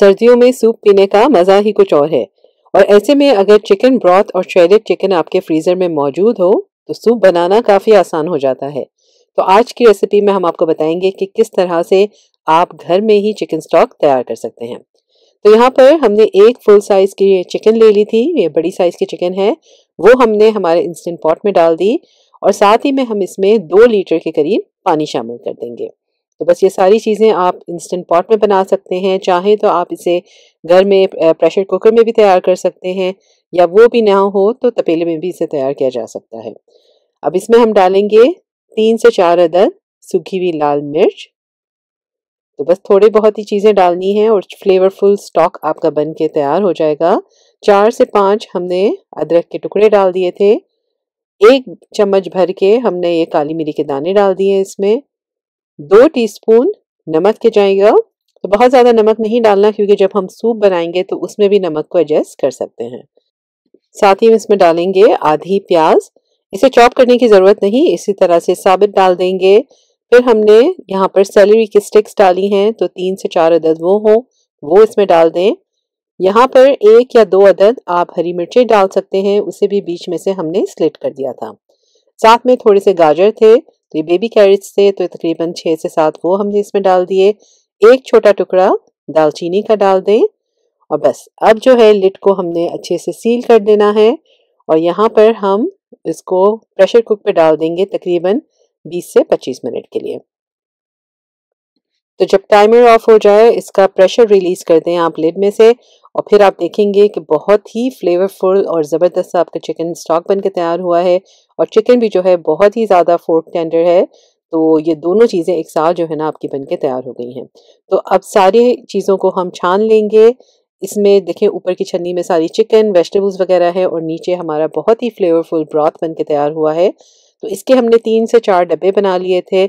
सर्दियों में सूप पीने का मज़ा ही कुछ और है और ऐसे में अगर चिकन ब्रॉथ और श्रेडेड चिकन आपके फ्रीज़र में मौजूद हो तो सूप बनाना काफ़ी आसान हो जाता है तो आज की रेसिपी में हम आपको बताएंगे कि किस तरह से आप घर में ही चिकन स्टॉक तैयार कर सकते हैं तो यहाँ पर हमने एक फुल साइज़ की चिकन ले ली थी ये बड़ी साइज़ की चिकन है वो हमने हमारे इंस्टेंट पॉट में डाल दी और साथ ही में हम इसमें दो लीटर के करीब पानी शामिल कर देंगे तो बस ये सारी चीज़ें आप इंस्टेंट पॉट में बना सकते हैं चाहें तो आप इसे घर में प्रेशर कुकर में भी तैयार कर सकते हैं या वो भी ना हो तो तपेले में भी इसे तैयार किया जा सकता है अब इसमें हम डालेंगे तीन से चार अदर सूखी हुई लाल मिर्च तो बस थोड़े बहुत ही चीज़ें डालनी हैं और फ्लेवरफुल स्टॉक आपका बन के तैयार हो जाएगा चार से पाँच हमने अदरक के टुकड़े डाल दिए थे एक चम्मच भर के हमने ये काली मिरी के दाने डाल दिए इसमें दो टीस्पून नमक के जाएगा तो बहुत ज़्यादा नमक नहीं डालना क्योंकि जब हम सूप बनाएंगे तो उसमें भी नमक को एडजस्ट कर सकते हैं साथ ही हम इसमें डालेंगे आधी प्याज इसे चॉप करने की ज़रूरत नहीं इसी तरह से साबित डाल देंगे फिर हमने यहाँ पर सैलरी की स्टिक्स डाली हैं तो तीन से चार अदद वो हों वो इसमें डाल दें यहाँ पर एक या दो अदद आप हरी मिर्चें डाल सकते हैं उसे भी बीच में से हमने स्लिट कर दिया था साथ में थोड़े से गाजर थे तो ये बेबी कैरेट्स थे तो तकरीबन छः से सात वो हमने इसमें डाल दिए एक छोटा टुकड़ा दालचीनी का डाल दें और बस अब जो है लिट को हमने अच्छे से सील कर देना है और यहाँ पर हम इसको प्रेशर कुक पे डाल देंगे तकरीबन 20 से 25 मिनट के लिए तो जब टाइमर ऑफ हो जाए इसका प्रेशर रिलीज कर दें आप लिड में से और फिर आप देखेंगे कि बहुत ही फ्लेवरफुल और ज़बरदस्त आपका चिकन स्टॉक बन के तैयार हुआ है और चिकन भी जो है बहुत ही ज़्यादा फोर्क टेंडर है तो ये दोनों चीज़ें एक साथ जो है ना आपकी बन के तैयार हो गई हैं तो अब सारी चीज़ों को हम छान लेंगे इसमें देखें ऊपर की छन्नी में सारी चिकन वेजिटेबल्स वगैरह है और नीचे हमारा बहुत ही फ्लेवरफुल ब्रॉथ बन के तैयार हुआ है तो इसके हमने तीन से चार डब्बे बना लिए थे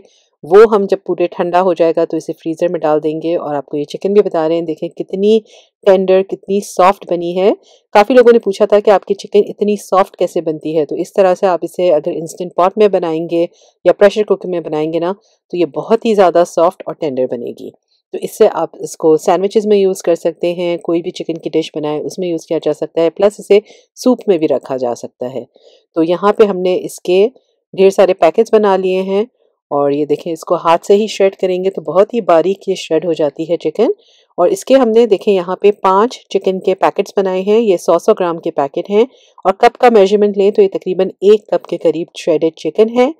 वो हम जब पूरे ठंडा हो जाएगा तो इसे फ्रीज़र में डाल देंगे और आपको ये चिकन भी बता रहे हैं देखें कितनी टेंडर कितनी सॉफ्ट बनी है काफ़ी लोगों ने पूछा था कि आपकी चिकन इतनी सॉफ्ट कैसे बनती है तो इस तरह से आप इसे अगर इंस्टेंट पॉट में बनाएंगे या प्रेशर कुकर में बनाएंगे ना तो ये बहुत ही ज़्यादा सॉफ्ट और टेंडर बनेगी तो इससे आप इसको सैंडविचेस में यूज़ कर सकते हैं कोई भी चिकन की डिश बनाए उसमें यूज़ किया जा सकता है प्लस इसे सूप में भी रखा जा सकता है तो यहाँ पे हमने इसके ढेर सारे पैकेट्स बना लिए हैं और ये देखें इसको हाथ से ही श्रेड करेंगे तो बहुत ही बारीक ये श्रेड हो जाती है चिकन और इसके हमने देखें यहाँ पे पांच चिकन के पैकेट्स बनाए हैं ये सौ सौ ग्राम के पैकेट हैं और कप का मेजरमेंट लें तो ये तकरीबन एक कप के करीब श्रेडेड चिकन है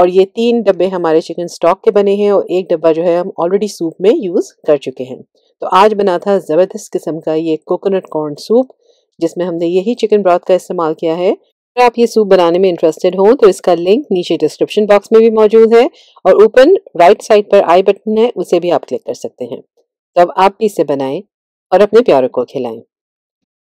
और ये तीन डब्बे हमारे चिकन स्टॉक के बने हैं और एक डब्बा जो है हम ऑलरेडी सूप में यूज़ कर चुके हैं तो आज बना था ज़बरदस्त किस्म का ये कोकोनट कॉर्न सूप जिसमें हमने यही चिकन ब्रॉथ का इस्तेमाल किया है अगर आप ये सूप बनाने में इंटरेस्टेड हो तो इसका लिंक नीचे डिस्क्रिप्शन बॉक्स में भी मौजूद है और ऊपर राइट साइड पर आई बटन है उसे भी आप क्लिक कर सकते हैं तो अब आप भी इसे बनाएं और अपने प्यारों को खिलाएं